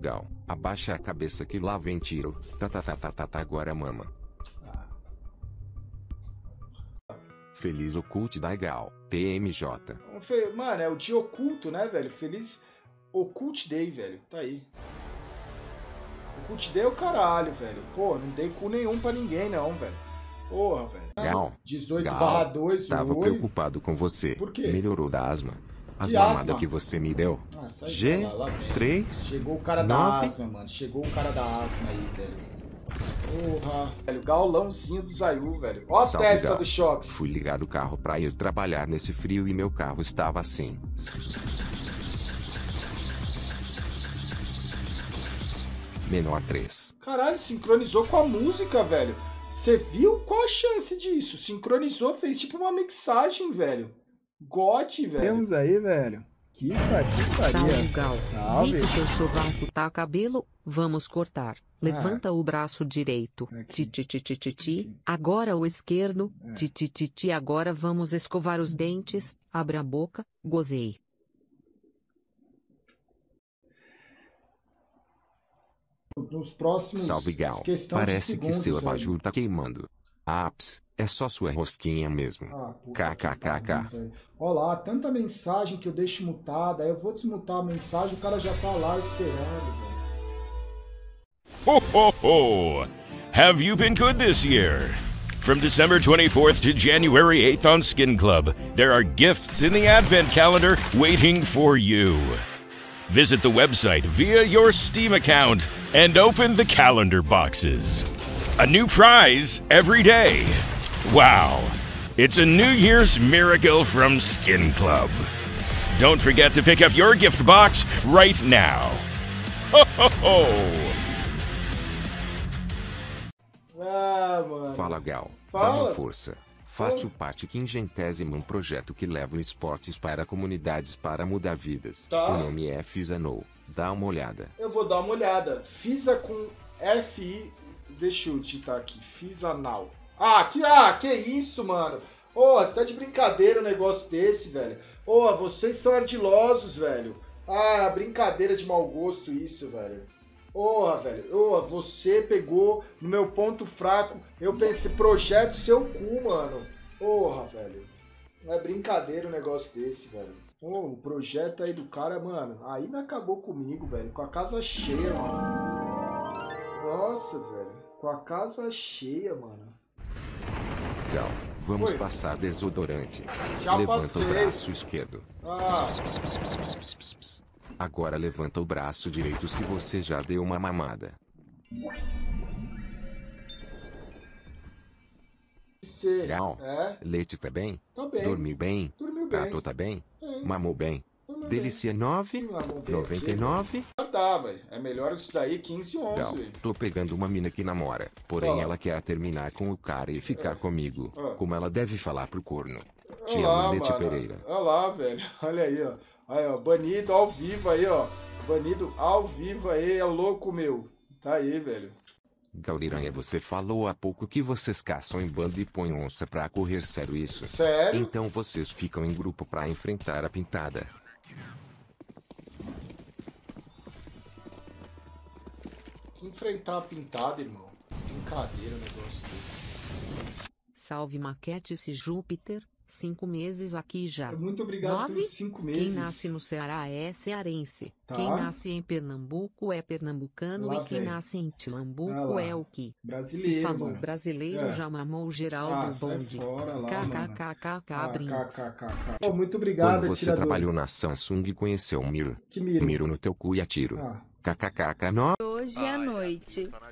Gal, abaixa a cabeça que lá vem tiro. Tá tá tá tá tá, tá agora é mama. Feliz Ocult da Gal, TMJ. Mano, é o dia oculto, né, velho? Feliz Ocult Day, velho. Tá aí. Ocult Day é o caralho, velho. Pô, não dei cu nenhum pra ninguém, não, velho. Porra, velho. Gal. 18 Gal, barra 2, Tava preocupado com você. Por quê? Melhorou da asma as mamadas que você me deu. Ah, G, lá, 3, Chegou o cara 9. da asma, mano. Chegou o cara da asma aí, velho. Porra. Velho, gaulãozinho do Zayu, velho. Ó a Salve, testa gal. do Shox. Fui ligar o carro pra ir trabalhar nesse frio e meu carro estava assim. Menor 3. Caralho, sincronizou com a música, velho. Você viu qual a chance disso? Sincronizou, fez tipo uma mixagem, velho. Gote, velho. Temos aí, velho. Que patifaria. Salve, Gal. Salve. Vi que seu sovaco tá cabelo. Vamos cortar. Ah. Levanta o braço direito. Ti, ti, ti, ti, ti, ti. Agora o esquerdo. É. Ti, ti, ti, ti. Agora vamos escovar os dentes. Abra a boca. Gozei. Nos próximos Salve, Gal. Parece que seu abajur tá queimando. Aps, ah, é só sua rosquinha mesmo. Ah, KKKK. Olá, tanta mensagem que eu deixo mutada, eu vou desmutar a mensagem, o cara já tá lá esperando, Ho ho ho! Have you been good this year? From December 24th to January 8th on Skin Club, there are gifts in the Advent calendar waiting for you. Visit the website via your Steam account and open the calendar boxes. A new prize every day. Wow. It's a New Year's miracle from Skin Club. Don't forget to pick up your gift box right now. Ho, ho, ho. Ah, mano. Fala, Gal. Fala. Dá uma força. Faço parte quingentésimo um projeto que leva esportes para comunidades para mudar vidas. Tá. O nome é Fisanou. Dá uma olhada. Eu vou dar uma olhada. Fisa com F-I Deixa eu digitar aqui. Fiz anal. Ah, que, ah, que isso, mano. Ô, oh, você tá de brincadeira um negócio desse, velho. Ô, oh, vocês são ardilosos, velho. Ah, brincadeira de mau gosto isso, velho. Ô, oh, velho. ô, oh, você pegou no meu ponto fraco. Eu pensei, projeto seu cu, mano. Porra, oh, velho. Não é brincadeira um negócio desse, velho. o projeto aí do cara, mano. Aí me acabou comigo, velho. Com a casa cheia, mano. Nossa, velho. Com a casa cheia, mano. Tchau. Vamos passar desodorante. Já levanta passei. o braço esquerdo. Ah. Pss, pss, pss, Agora levanta o braço direito se você já deu uma mamada. Legal. É. Leite tá bem? Tá bem. Dormiu bem? Dormiu bem. Gato tá bem? É. Mamou bem? Delícia 9, 99. Ah, tá, velho. É melhor isso daí, 15, 11, Não, tô pegando uma mina que namora. Porém, oh. ela quer terminar com o cara e ficar comigo. Oh. Como ela deve falar pro corno. Olha Tia Manete Pereira. Olha lá, velho. Olha aí, ó. Aí, ó. Banido ao vivo aí, ó. Banido ao vivo aí, é louco, meu. Tá aí, velho. Gauriranha, você falou há pouco que vocês caçam em bando e põem onça pra correr, sério isso? Sério? Então vocês ficam em grupo pra enfrentar a pintada. Enfrentar a pintada, irmão. Brincadeira o negócio desse. Salve maquete se Júpiter, Cinco meses aqui já. Muito obrigado Nove, pelos cinco meses. Quem nasce no Ceará é cearense. Tá. Quem nasce em Pernambuco é pernambucano lá e quem vem. nasce em ah, Tilambuco ah, é o que. Brasileiro. Se falou mano. brasileiro, é. já mamou geral ah, do bonde. KKKKK oh, ah, Muito obrigado, Quando você atirador. trabalhou na Samsung e conheceu o Miro. Que Miro? Miro no teu cu e atiro. Ah. KKKK. Hoje à é ah, é. noite. Tá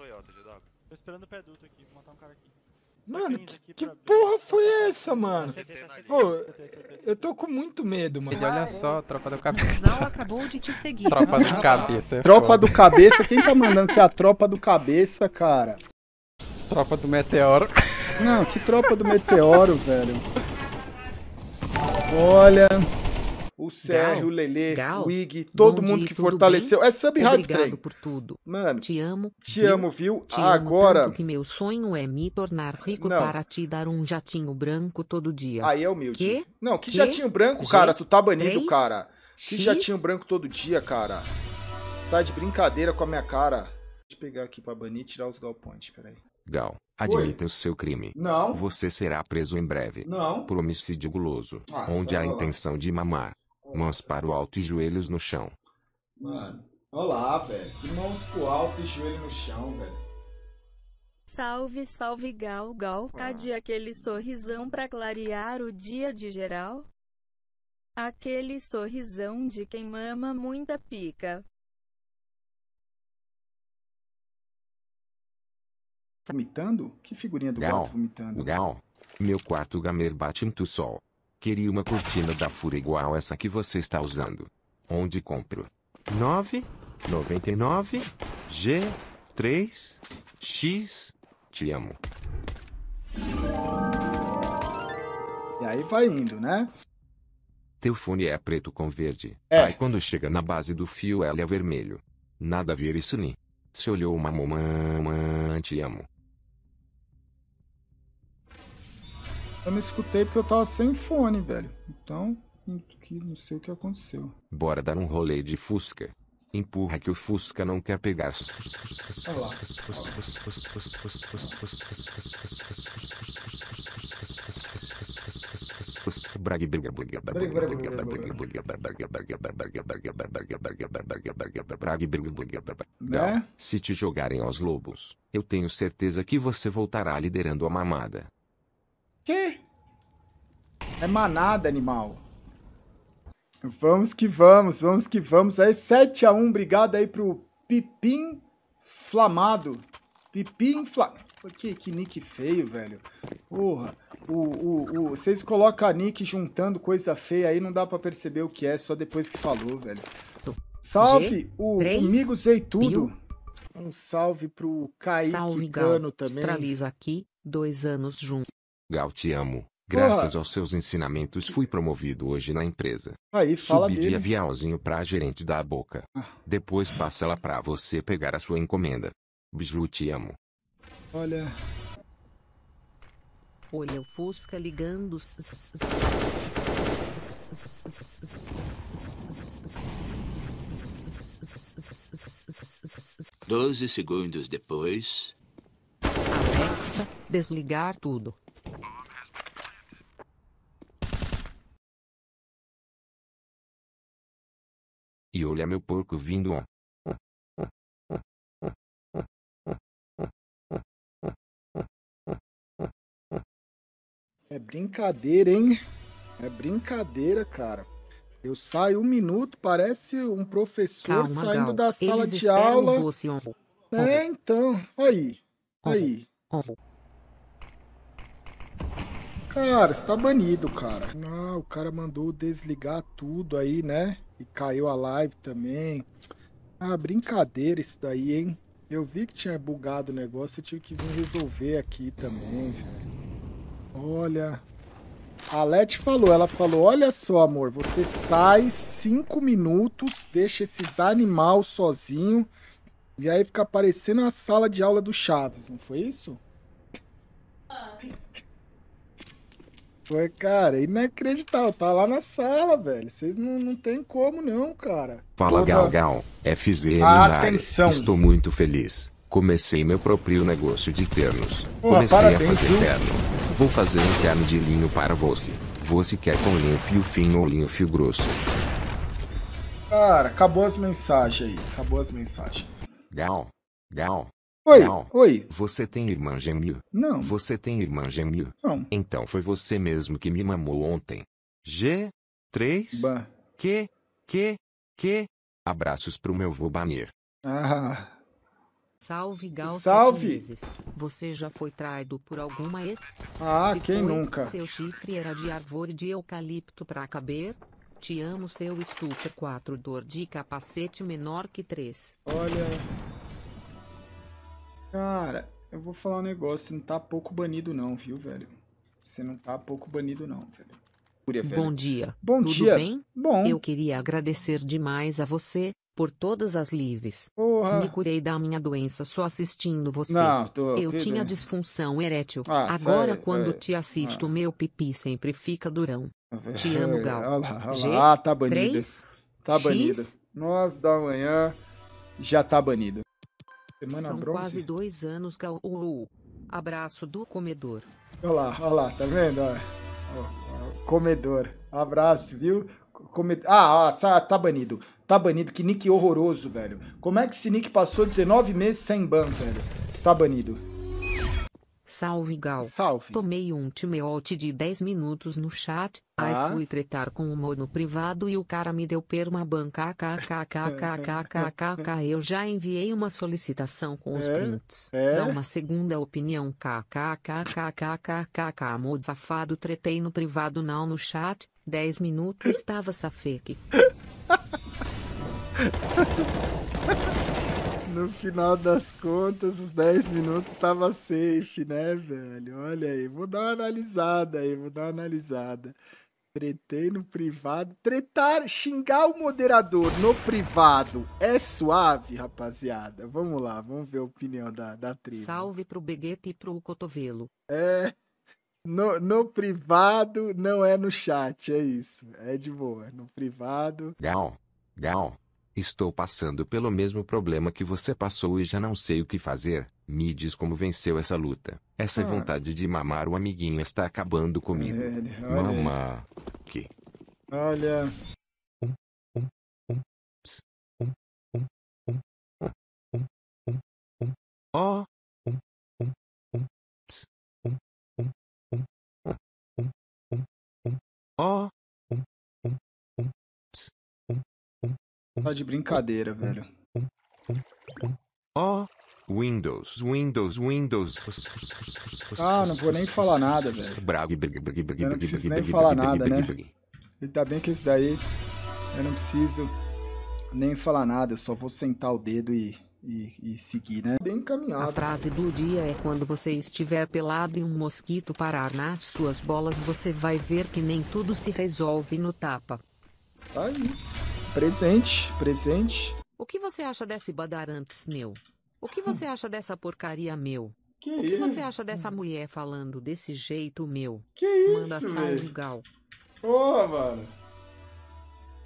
Toyota, GW. Tô esperando o pé duto aqui, vou matar um cara aqui. Tá mano, que, que porra foi essa, mano? Ô, eu tô com muito medo, mano. olha só, tropa do cabeça. Zal acabou de te seguir. Tropa do cabeça. É tropa do cabeça? Quem tá mandando que é a tropa do cabeça, cara? Tropa do meteoro. Não, que tropa do meteoro, velho. Olha o Sérgio, o Lele, o Ig, todo mundo dia, que fortaleceu. Bem? É sub hype Obrigado por tudo. Mano, te amo. Te viu? amo, viu? Te Agora amo que meu sonho é me tornar rico não. para te dar um jatinho branco todo dia. Aí é humilde. Que? Não, que, que? jatinho branco, cara? G tu tá banido, 3? cara. Que X? jatinho branco todo dia, cara. Tá de brincadeira com a minha cara. Deixa eu pegar aqui pra banir e tirar os gal points, peraí. Gal, admita Oi. o seu crime. Não. Você será preso em breve. Não. Por homicídio guloso, ah, onde há a intenção de mamar. Mãos para o alto e joelhos no chão. Mano, olá, velho. Mãos pro alto e joelho no chão, velho. Salve, salve Gal Gal, cadê ah. aquele sorrisão pra clarear o dia de geral? Aquele sorrisão de quem mama muita pica. Vomitando? Que figurinha do Gal, gato vomitando? Gal, meu quarto gamer bate em tu sol. Queria uma cortina da Fura igual essa que você está usando. Onde compro? 999 G, 3, X, te amo. E aí vai indo, né? Teu fone é preto com verde. É. Aí quando chega na base do fio ela é vermelho. Nada a ver isso, ni. Se olhou uma mamãe, te amo. Eu não escutei porque eu tava sem fone, velho. Então, que não sei o que aconteceu. Bora dar um rolê de Fusca. Empurra que o Fusca não quer pegar. Né? Se te jogarem aos lobos, eu tenho certeza que você voltará liderando a mamada. Que? É manada, animal. Vamos que vamos, vamos que vamos. Aí é 7 a 1 obrigado aí pro Pipim Flamado. Pipim Flamado. Que, que nick feio, velho. Porra, o, o, vocês colocam nick juntando coisa feia aí, não dá para perceber o que é, só depois que falou, velho. Salve, G, o 3, amigo Zeitudo. Um salve pro Kaique salve, Gano também. Estraliza aqui, dois anos juntos. Gal, te amo. Graças Porra. aos seus ensinamentos fui promovido hoje na empresa. Aí fala Subi dele. de aviãozinho pra gerente da boca. Ah. Depois passa lá pra você pegar a sua encomenda. Biju, te amo. Olha... Olha o Fusca ligando. Doze segundos depois. Alexa, desligar tudo. E olha meu porco vindo, ó. É brincadeira, hein? É brincadeira, cara. Eu saio um minuto, parece um professor Calma, saindo Gal. da sala Eles de aula. Você, um... é, então, aí. Aí. Cara, você tá banido, cara. Ah, o cara mandou desligar tudo aí, né? e caiu a live também. Ah, brincadeira isso daí, hein? Eu vi que tinha bugado o negócio, eu tive que vir resolver aqui também, velho. Olha. A Leti falou, ela falou, olha só, amor, você sai cinco minutos, deixa esses animais sozinho, e aí fica aparecendo a sala de aula do Chaves, não foi isso? Ah. Foi, cara, inacreditável. Tá lá na sala, velho. Vocês não, não tem como, não, cara. Fala, Gal Gal. FZM Atenção. Estou muito feliz. Comecei meu próprio negócio de ternos. Porra, Comecei parabéns, a fazer viu? terno. Vou fazer um terno de linho para você. Você quer com linho fio fino ou linho fio grosso? Cara, acabou as mensagens aí. Acabou as mensagens. Gal. Gal. Oi, não. oi. Você tem irmã gêmeo? Não. Você tem irmã gêmeo? Não. Então foi você mesmo que me mamou ontem. G. 3. Bah. Que. Que. Que. Abraços pro meu vô banir. Ah. Salve Gal Salve. Você já foi traído por alguma ex? Ah, Se quem foi, nunca? Seu chifre era de árvore de eucalipto pra caber? Te amo seu estúpido 4 dor de capacete menor que 3. Olha. Cara, eu vou falar um negócio, você não tá pouco banido não, viu, velho? Você não tá pouco banido não, velho. Fúria, velho. Bom dia. Bom Tudo dia. bem? Bom. Eu queria agradecer demais a você por todas as lives. Porra. Me curei da minha doença só assistindo você. Não, tô, eu tinha bem. Né? disfunção erétil. Ah, Agora sério, quando é. te assisto, ah. meu pipi sempre fica durão. Ah, te amo, Gal. Olha lá, olha lá. ah, tá banido. 3, tá banido. 9 da manhã já tá banido. Semana São bronze. quase dois anos Gaú. Abraço do comedor. Olha lá, olha lá, tá vendo? comedor. Abraço, viu? Ah, ah, tá banido. Tá banido, que nick horroroso, velho. Como é que esse nick passou 19 meses sem ban, velho? Está banido. Salve Gal. Salve. Tomei um timeote de 10 minutos no chat, ah. aí fui tretar com o Mo no privado e o cara me deu perma banca kkkkkkkkk. Eu já enviei uma solicitação com os é? prints. É? Dá uma segunda opinião kkkkkkkkk. Amor safado tretei no privado não no chat, 10 minutos estava safeque. No final das contas, os 10 minutos tava safe, né, velho? Olha aí, vou dar uma analisada aí, vou dar uma analisada. Tretei no privado. Tretar, xingar o moderador no privado é suave, rapaziada. Vamos lá, vamos ver a opinião da, da tribo. Salve pro Beguete e pro Cotovelo. É. No, no privado não é no chat, é isso. É de boa. No privado. Gal, gal. Estou passando pelo mesmo problema que você passou e já não sei o que fazer. Me diz como venceu essa luta. Essa ah. vontade de mamar o amiguinho está acabando comigo. É, Mama. Que? Olha. Um, um, um, ps, um, um, um, um, um, um, um. Ó. Um, um, um, ps, um, um, um, um, um, um, um. Tá de brincadeira, velho. Ó, oh, Windows, Windows, Windows. Ah, não vou nem falar nada, velho. Eu não preciso nem falar nada, né? Ainda tá bem que esse daí eu não preciso nem falar nada, eu só vou sentar o dedo e, e, e seguir, né? Bem encaminhado. A frase do dia é quando você estiver pelado e um mosquito parar nas suas bolas, você vai ver que nem tudo se resolve no tapa. Tá aí. Presente, presente. O que você acha desse badarantes, meu? O que você acha dessa porcaria, meu? Que o que isso? você acha dessa mulher falando desse jeito, meu? Que isso, Manda salve, Gal. oh, mano.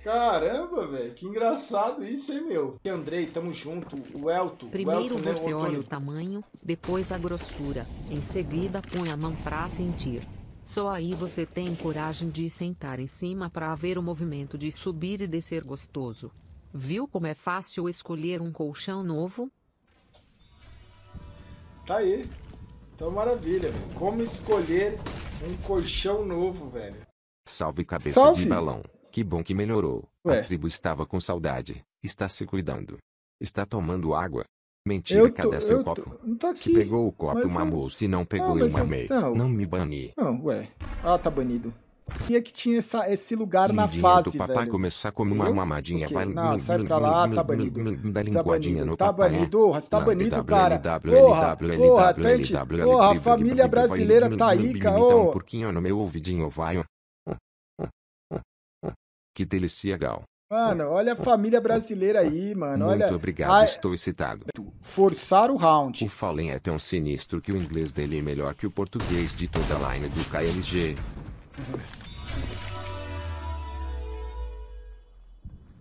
Caramba, velho. Que engraçado isso, hein, meu? E Andrei, tamo junto. O Elton. Primeiro né, o Elton, você né, o olha o tamanho, depois a grossura. Em seguida, põe a mão pra sentir. Só aí você tem coragem de sentar em cima para ver o movimento de subir e descer gostoso. Viu como é fácil escolher um colchão novo? Tá aí. Então maravilha, Como escolher um colchão novo, velho. Salve cabeça Salve. de balão. Que bom que melhorou. Ué. A tribo estava com saudade. Está se cuidando. Está tomando água. Mentira, tô, cadê seu copo? Tá se pegou o copo, mamou. Se não pegou, não, eu mamei. Não. não me bani. Não, ué. Ah, tá banido queria que tinha essa, esse lugar Lindinha na fase, do papai começar a comer uma mamadinha. Vai, não, sai pra lá, tá banido. Dá linguadinha no tá Banido. Porra, tá banido, cara. Porra, porra, porra, a família brasileira tá aí, cara. Me dá um porquinho no meu ouvidinho, vai. Que delícia, gal. Mano, olha a família brasileira aí, mano. Muito olha... obrigado, estou excitado. Forçar o round. O Fallen é tão sinistro que o inglês dele é melhor que o português de toda a line do KLG.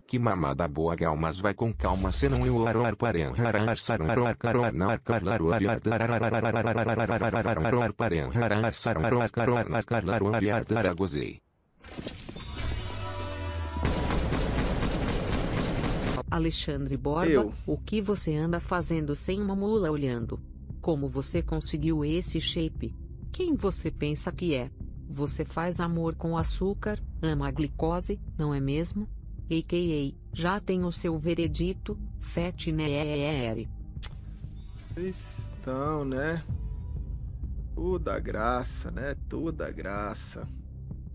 que mamada boa gal, mas vai com calma, senão eu aroar parem rarar sarar caroar nar carlar caroar nar carlar ariar darar gozei. Alexandre Borba, Eu. o que você anda fazendo sem uma mula olhando? Como você conseguiu esse shape? Quem você pensa que é? Você faz amor com açúcar, ama a glicose, não é mesmo? AKA, já tem o seu veredito, Fetner. Então, né? Toda graça, né? Toda graça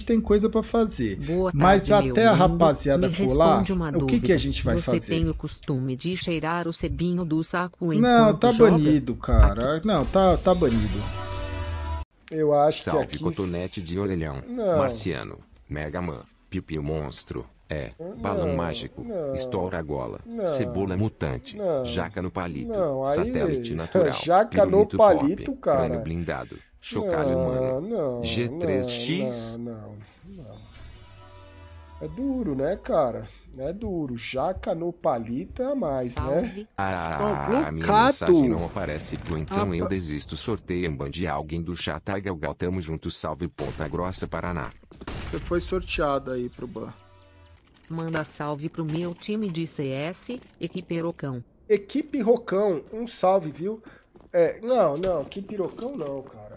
tem coisa para fazer. Boa Mas tarde, até a rapaziada rapaziada pular, o que, que a gente vai Você fazer? Você tem o costume de cheirar o cebinho do saco enquanto Não, tá joga? banido, cara. Aqui. Não, tá, tá banido. Eu acho Salve, que aqui... cotonete de orelhão. Não. Marciano, Mega Man, Pipi o Monstro. É, não, balão mágico, não, estoura gola, não, cebola mutante, não, jaca no palito, satélite natural, jaca no palito, pop, cara. blindado, Chocalho, não, mano. Não, G3X? Não, não, não, É duro, né, cara? É duro. Jaca no palito é mais, né? Salve. né? Ah, a minha mensagem não aparece. Então ah, eu desisto. Sorteio em band de alguém do chat. Galgal. Tamo junto. Salve Ponta Grossa, Paraná. Você foi sorteado aí pro ban. Manda salve pro meu time de CS, Equipe Rocão. Equipe Rocão, um salve, viu? É, não, não, equipe Rocão, não, cara.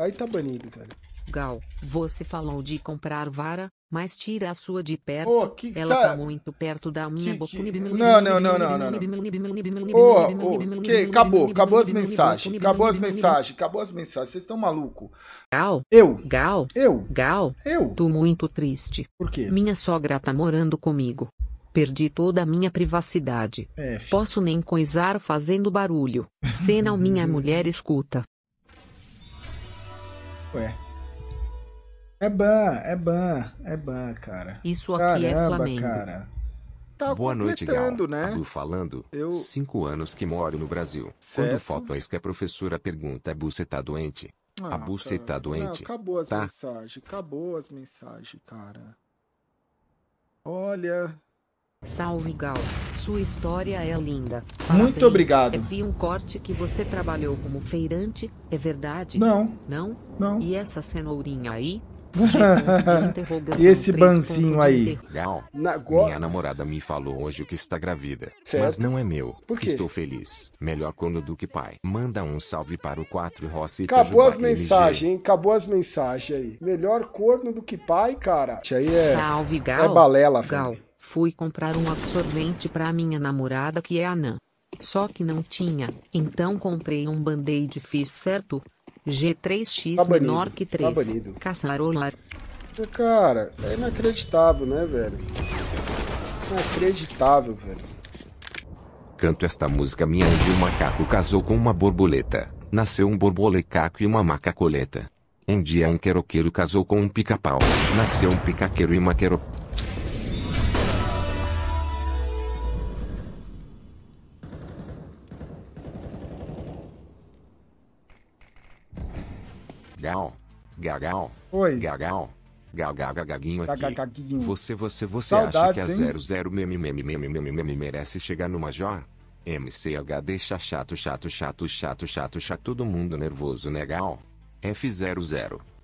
Aí tá banido, velho. Gal, você falou de comprar vara, mas tira a sua de perto. Oh, que Ela sabe? tá muito perto da minha que, boca. Que... Não, não, não, não, não. Oh, oh, que... Acabou, acabou as mensagens. Acabou as mensagens, acabou as mensagens. Vocês estão maluco? Gal? Eu. Gal? Eu. Gal? Eu. Tô muito triste. Por quê? Minha sogra tá morando comigo. Perdi toda a minha privacidade. É, Posso nem coisar fazendo barulho. Senão minha mulher escuta. Ué. É ban, é ban, é ban, cara. Isso aqui é Caramba, é Flamengo. Cara. Tá Boa noite, Gal. Né? Lu falando. Eu... Cinco anos que moro no Brasil. Certo. Quando foto é que a professora pergunta, Abu, é você tá doente? Ah, a você tá doente? Não, acabou as tá. mensagens, acabou as mensagens, cara. Olha... Salve, Gal. Sua história é linda. Parabéns. Muito obrigado. Eu é vi um corte que você trabalhou como feirante, é verdade? Não. Não? Não. E essa cenourinha aí? e esse banzinho aí? Não. Minha namorada me falou hoje que está grávida. Certo. Mas não é meu. Por quê? Estou feliz. Melhor quando do que pai. Manda um salve para o 4 Rossi. Acabou as mensagens, hein? Acabou as mensagens aí. Melhor corno do que pai, cara. Isso aí é. Salve, é Gal. É balela, filho. Gal. Fui comprar um absorvente para minha namorada que é anã. Só que não tinha, então comprei um band-aid fiz certo? G3X tá menor que 3. Tá Caçarolar. É, cara, é inacreditável, né, velho? É inacreditável, velho. Canto esta música minha onde um macaco casou com uma borboleta. Nasceu um borbolecaco e uma macacoleta. Um dia um queroqueiro casou com um pica-pau. Nasceu um picaqueiro e uma quero". Gal. Gagal. Oi. Gagal. Gagagaguinho aqui. Você, você, você acha que a 00 meme meme meme meme meme merece chegar no Major? MCH deixa chato, chato, chato, chato, chato, chato, todo mundo nervoso, né, Gal? F00.